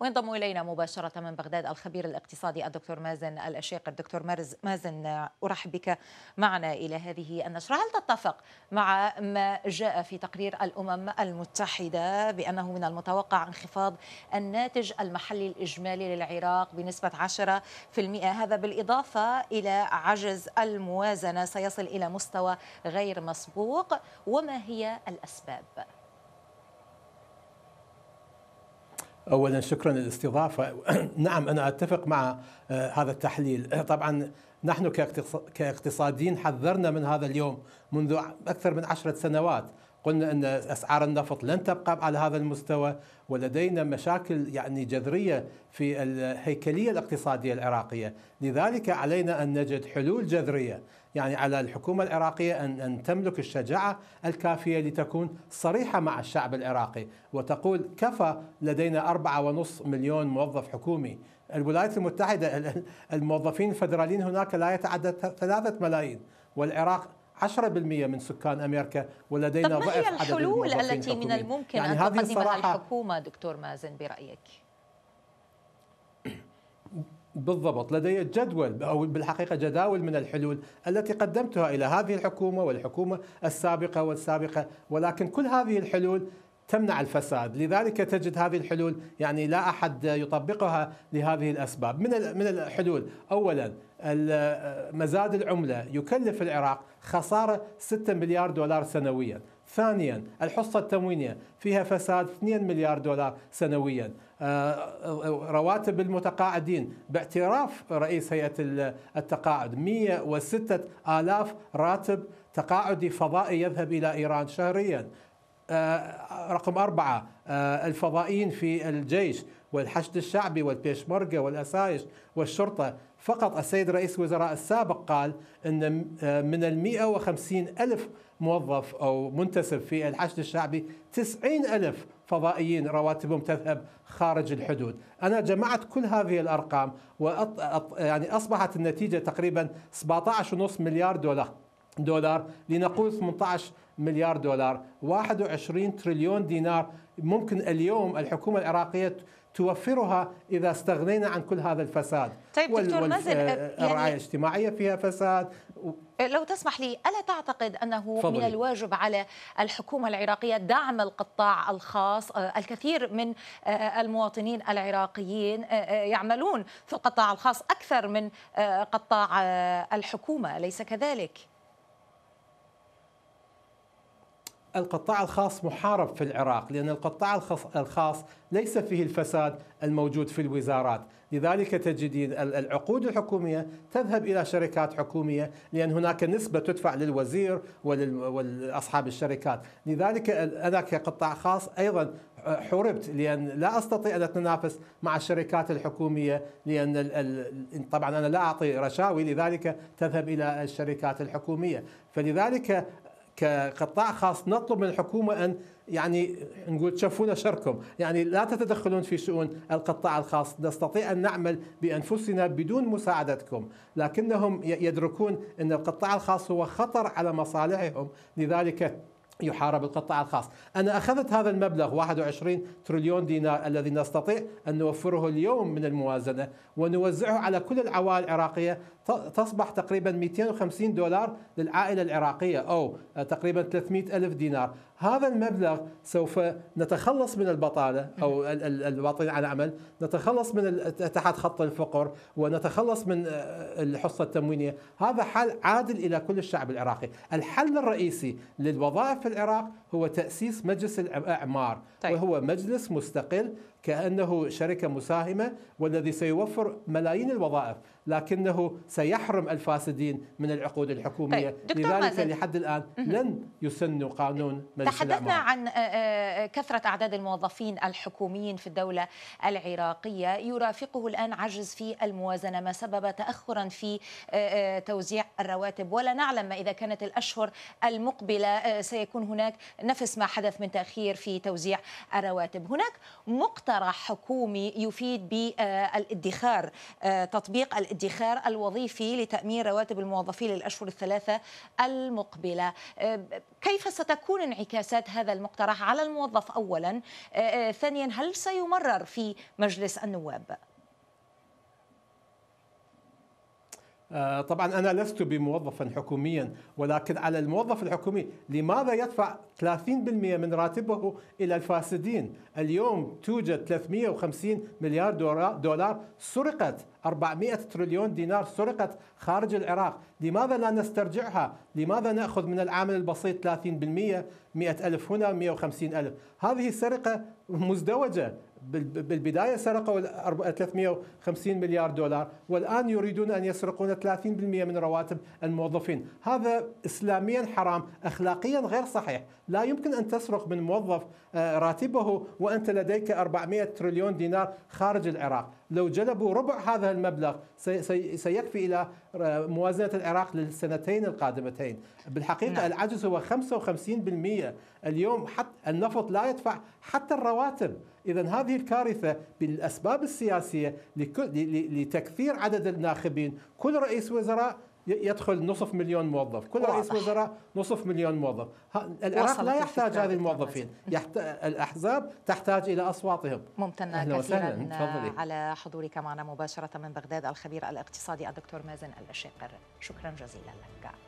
وينضم إلينا مباشرة من بغداد الخبير الاقتصادي الدكتور مازن الأشيق الدكتور مازن أرحب بك معنا إلى هذه النشرة هل تتفق مع ما جاء في تقرير الأمم المتحدة بأنه من المتوقع انخفاض الناتج المحلي الإجمالي للعراق بنسبة 10% هذا بالإضافة إلى عجز الموازنة سيصل إلى مستوى غير مسبوق وما هي الأسباب؟ اولا شكرا للاستضافه نعم انا اتفق مع آه، هذا التحليل طبعا نحن كاقتصاديين حذرنا من هذا اليوم منذ اكثر من عشره سنوات قلنا ان اسعار النفط لن تبقى على هذا المستوى ولدينا مشاكل يعني جذريه في الهيكليه الاقتصاديه العراقيه، لذلك علينا ان نجد حلول جذريه، يعني على الحكومه العراقيه ان ان تملك الشجاعه الكافيه لتكون صريحه مع الشعب العراقي وتقول كفى لدينا 4.5 مليون موظف حكومي، الولايات المتحده الموظفين الفدراليين هناك لا يتعدى 3 ملايين والعراق 10% من سكان امريكا ولدينا ضعف طب ما هي الحلول التي من الممكن يعني ان تقدمها الحكومه دكتور مازن برايك؟ بالضبط لدي جدول او بالحقيقه جداول من الحلول التي قدمتها الى هذه الحكومه والحكومه السابقه والسابقه ولكن كل هذه الحلول تمنع الفساد لذلك تجد هذه الحلول يعني لا أحد يطبقها لهذه الأسباب من من الحلول أولا آه، مزاد العملة يكلف العراق خسارة 6 مليار دولار سنويا ثانيا الحصة التموينية فيها فساد 2 مليار دولار سنويا آه، آه، رواتب المتقاعدين باعتراف رئيس هيئة التقاعد 106 آلاف راتب تقاعدي فضائي يذهب إلى إيران شهريا آه، رقم أربعة آه، الفضائيين في الجيش والحشد الشعبي والبيشمركة والأسايش والشرطة فقط السيد رئيس الوزراء السابق قال أن آه، من ال وخمسين ألف موظف أو منتسب في الحشد الشعبي تسعين ألف فضائيين رواتبهم تذهب خارج الحدود أنا جمعت كل هذه الأرقام وأط... يعني أصبحت النتيجة تقريبا 17.5 مليار دولار دولار لنقول 18 مليار دولار 21 تريليون دينار ممكن اليوم الحكومة العراقية توفرها إذا استغنينا عن كل هذا الفساد طيب وال... دكتور مازن آه، آه، يعني الرعاية يعني... الاجتماعية فيها فساد آه، لو تسمح لي ألا تعتقد أنه فضلي. من الواجب على الحكومة العراقية دعم القطاع الخاص الكثير من المواطنين العراقيين يعملون في القطاع الخاص أكثر من قطاع الحكومة أليس كذلك؟ القطاع الخاص محارب في العراق لأن القطاع الخاص ليس فيه الفساد الموجود في الوزارات لذلك تجدين العقود الحكومية تذهب إلى شركات حكومية لأن هناك نسبة تدفع للوزير ولأصحاب الشركات لذلك أنا كقطاع خاص أيضا حربت لأن لا أستطيع أن أتنافس مع الشركات الحكومية لأن طبعا أنا لا أعطي رشاوي لذلك تذهب إلى الشركات الحكومية فلذلك كقطاع خاص نطلب من الحكومه ان يعني نقول تشوفونا شركم، يعني لا تتدخلون في شؤون القطاع الخاص، نستطيع ان نعمل بانفسنا بدون مساعدتكم، لكنهم يدركون ان القطاع الخاص هو خطر على مصالحهم، لذلك يحارب القطاع الخاص أنا أخذت هذا المبلغ 21 تريليون دينار الذي نستطيع أن نوفره اليوم من الموازنة ونوزعه على كل العوائل العراقية تصبح تقريبا 250 دولار للعائلة العراقية أو تقريبا 300 ألف دينار هذا المبلغ سوف نتخلص من البطاله او الباطلين عن العمل، نتخلص من تحت خط الفقر ونتخلص من الحصه التموينيه، هذا حل عادل الى كل الشعب العراقي، الحل الرئيسي للوظائف في العراق هو تاسيس مجلس الاعمار طيب. وهو مجلس مستقل كانه شركه مساهمه والذي سيوفر ملايين الوظائف، لكنه سيحرم الفاسدين من العقود الحكوميه، طيب. لذلك مازل. لحد الان لن يسن قانون مجلس تحدثنا عن آه، آه، كثرة أعداد الموظفين الحكوميين في الدولة العراقية يرافقه الآن عجز في الموازنة ما سبب تأخرا في آه، توزيع الرواتب ولا نعلم ما إذا كانت الأشهر المقبلة سيكون هناك نفس ما حدث من تأخير في توزيع الرواتب هناك مقترح حكومي يفيد بالادخار تطبيق الادخار الوظيفي لتأمين رواتب الموظفين للأشهر الثلاثة المقبلة كيف ستكون انعكاسات هذا المقترح على الموظف اولا آه، آه، ثانيا هل سيمرر في مجلس النواب آه، طبعا أنا لست بموظفا حكوميا ولكن على الموظف الحكومي لماذا يدفع 30% من راتبه إلى الفاسدين اليوم توجد 350 مليار دولار سرقت 400 تريليون دينار سرقت خارج العراق لماذا لا نسترجعها لماذا نأخذ من العامل البسيط 30% 100 ألف هنا 150 ألف هذه سرقه مزدوجة بالبداية سرقوا 350 مليار دولار والآن يريدون أن يسرقون 30% من رواتب الموظفين هذا إسلاميا حرام أخلاقيا غير صحيح لا يمكن أن تسرق من موظف آه، راتبه وأنت لديك 400 تريليون دينار خارج العراق لو جلبوا ربع هذا المبلغ سيكفي إلى آه، موازنة العراق للسنتين القادمتين بالحقيقة نعم. العجز هو 55% اليوم حتى النفط لا يدفع حتى الرواتب إذا هذه الكارثة بالأسباب السياسية لتكثير عدد الناخبين كل رئيس وزراء يدخل نصف مليون موظف كل رئيس وزراء نصف مليون موظف العراق لا يحتاج هذه الموظفين يحت... الأحزاب تحتاج إلى أصواتهم ممتنة كثيرا وسهلا. على حضورك معنا مباشرة من بغداد الخبير الاقتصادي الدكتور مازن الأشقر شكرا جزيلا لك